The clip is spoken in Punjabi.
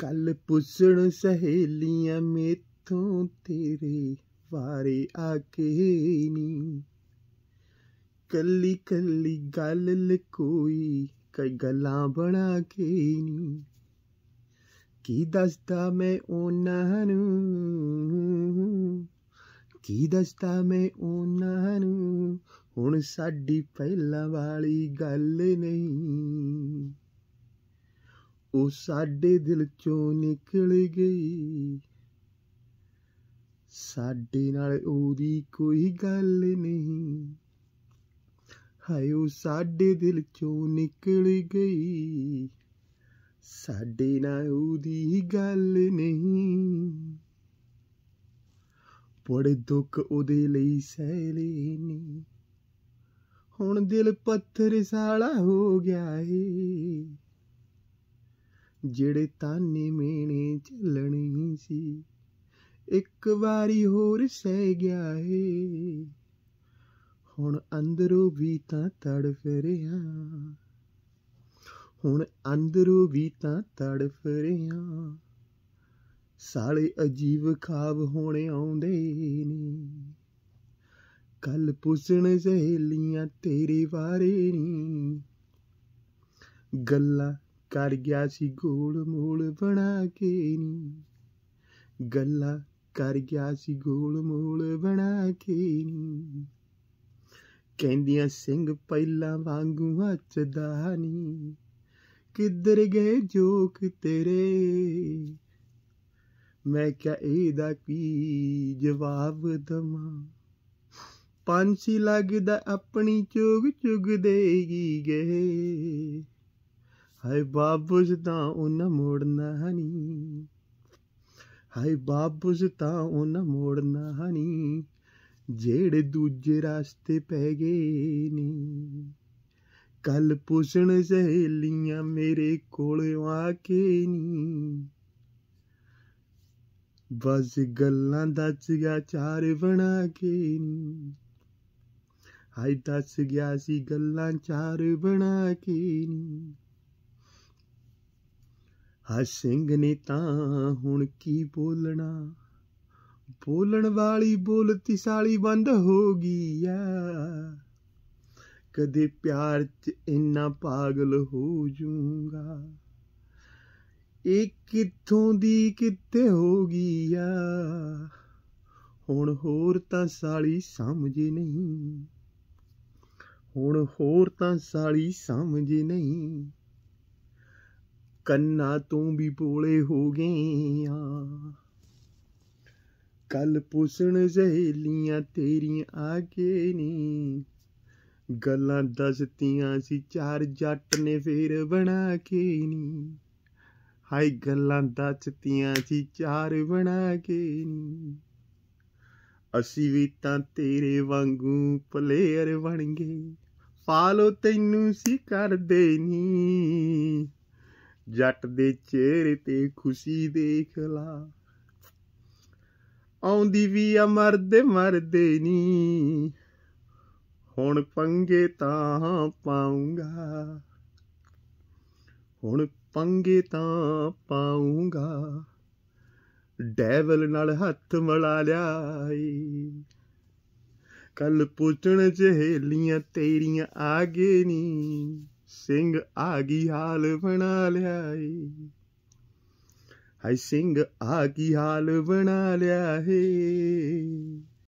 ਕੱਲ ਪੁੱਛਣ ਸਹੇਲੀਆਂ ਮੇਥੋਂ ਤੇਰੇ ਵਾਰੇ ਆ ਕੇ ਨੀ ਕੱਲੀ ਕੱਲੀ ਗੱਲ ਲਕੋਈ ਕਈ ਗੱਲਾਂ ਬਣਾ ਕੇ ਨੀ ਕੀ ਦੱਸਦਾ ਮੈਂ ਉਹਨਾਂ ਨੂੰ ਕੀ ਦੱਸਦਾ ਮੈਂ ਉਹਨਾਂ ਨੂੰ ਹੁਣ ਸਾਡੀ ਪਹਿਲਾਂ ਵਾਲੀ ਗੱਲ ਨਹੀਂ ਉਹ ਸਾਡੇ ਦਿਲ ਚੋਂ ਨਿਕਲ ਗਈ ਸਾਡੇ ਨਾਲ ਉਹਦੀ ਕੋਈ ਗੱਲ ਨਹੀਂ ਹਾਏ ਉਹ ਸਾਡੇ ਦਿਲ ਚੋਂ ਨਿਕਲ ਗਈ ਸਾਡੇ ਨਾਲ ਉਹਦੀ ਗੱਲ ਨਹੀਂ ਬੜੇ ਦੁੱਖ ਉਹਦੇ ਲਈ ਸਹਿ ਲਏ ਨੇ ਹੁਣ ਦਿਲ ਪੱਥਰ ਸਾਲਾ ਹੋ ਗਿਆ ਏ ਜਿਹੜੇ ਤਾਨੇ ਮੇਣੇ ਚੱਲਣੇ ਸੀ ਇੱਕ ਵਾਰੀ ਹੋਰ ਸਹਿ ਗਿਆ ਏ ਹੁਣ ਅੰਦਰੋਂ ਵੀ ਤਾਂ ਤੜਫ ਰਿਹਾ ਹੁਣ ਅੰਦਰੋਂ ਵੀ ਤਾਂ ਤੜਫ ਰਿਹਾ ਸਾਲੇ ਅਜੀਬ ਖਾਬ ਹੋਣੇ ਆਉਂਦੇ ਨੇ ਕੱਲ ਪੁੱਛਣ ਸਹੇਲੀਆਂ ਤੇਰੇ ਬਾਰੇ ਨਹੀਂ ਗੱਲਾਂ ਕਰ ਗਿਆ ਸੀ ਗੋਲ ਮੋਲ ਬਣਾ ਕੇ ਨੀ ਗੱਲਾਂ ਕਰ ਗਿਆ ਸੀ ਗੋਲ ਮੋਲ ਬਣਾ ਕੇ ਨੀ ਕਹਿੰਦੀਆਂ ਸਿੰਘ ਪਹਿਲਾਂ ਵਾਂਗੂ ਹੱਚਦਾ ਨੀ ਕਿੱਧਰ ਗਏ ਜੋਕ ਤੇਰੇ ਮੈਂ ਕਿਹਾ ਇਹਦਾ ਕੀ ਜਵਾਬ ਦਵਾਂ ਪੰਛੀ ਲੱਗਦਾ ਆਪਣੀ ਚੁਗ ਚੁਗ ਦੇਗੀ ਗਏ ਹਾਈ ਬਾਬੂ ਜੀ ਤਾਂ ਉਹਨਾਂ ਮੋੜਨਾ ਹਾਈ ਬਾਬੂ ਜੀ ਤਾਂ ਉਹਨਾਂ ਮੋੜਨਾ ਹਣੀ ਜਿਹੜੇ ਦੂਜੇ ਰਾਸਤੇ ਪੈ ਗਏ ਨੇ ਕੱਲ ਪੁੱਛਣ ਸਹੇਲੀਆਂ ਮੇਰੇ ਕੋਲ ਆ ਕੇ ਨਹੀਂ ਬਸ ਗੱਲਾਂ ਦਾ ਚਿਆ ਚਾਰ ਬਣਾ ਕੇ ਨਹੀਂ ਹਾਈ ਦੱਸ ਗਿਆ ਸੀ ਗੱਲਾਂ ਚਾਰ ਬਣਾ ਕੇ ਨਹੀਂ ਹਾ ਸਿੰਘ ਨੇ ਤਾਂ ਹੁਣ ਕੀ ਬੋਲਣਾ ਬੋਲਣ ਵਾਲੀ ਬੋਲਤੀ ਸਾਲੀ ਬੰਦ ਹੋ ਗਈ ਆ ਕਦੇ ਪਿਆਰ 'ਚ ਇੰਨਾ ਪਾਗਲ ਹੋ ਜੂੰਗਾ ਇਹ ਕਿੱਥੋਂ ਦੀ ਕਿੱਥੇ ਹੋ ਗਈ ਆ ਹੁਣ ਹੋਰ ਤਾਂ ਸਾਲੀ ਸਮਝ ਨਹੀਂ ਹੁਣ ਹੋਰ ਤਾਂ ਸਾਲੀ ਸਮਝ ਨਹੀਂ ਕੰਨਾ ਤੂੰ ਵੀ ਪੋਲੇ ਹੋ ਗਈਆਂ ਕੱਲ ਪੁੱਛਣ ਲੀਆਂ ਤੇਰੀਆਂ ਆ ਕੇ ਨੀ ਗੱਲਾਂ ਦੱਸਤੀਆਂ ਸੀ ਚਾਰ ਜੱਟ ਨੇ ਫੇਰ ਬਣਾ ਕੇ ਨੀ ਹਾਈ ਗੱਲਾਂ ਦੱਸਤੀਆਂ ਸੀ ਚਾਰ ਬਣਾ ਕੇ ਨੀ ਅਸੀਂ ਵੀ ਤਾਂ ਤੇਰੇ ਵਾਂਗੂ ਪਲੇਅਰ ਬਣ ਗਏ ਫਾਲੋ ਤੈਨੂੰ ਸੀ ਕਰਦੇ ਨੀ ਜੱਟ ਦੇ ਚਿਹਰੇ ਤੇ ਖੁਸ਼ੀ ਦੇਖ ਲਾ ਆਉਂਦੀ ਵੀ ਆ ਮਰਦੇ ਮਰਦੇ ਨੀ ਹੁਣ ਪੰਗੇ ਤਾਂ ਪਾਉਂਗਾ ਹੁਣ ਪੰਗੇ ਤਾਂ ਪਾਉਂਗਾ ਡੈਵਲ ਨਾਲ ਹੱਥ ਮਿਲਾ ਲਿਆਈ ਕੱਲ ਪੁੱਛਣ ਚ ਹੇਲੀਆਂ ਤੇਰੀਆਂ ਆਗੇ ਨਹੀਂ ਸਿੰਘ ਆ ਗਈ ਹਾਲ ਬਣਾ ਲਿਆ ਏ ਹਾਈ ਸਿੰਘ ਆ ਗਈ ਹਾਲ ਬਣਾ ਲਿਆ ਏ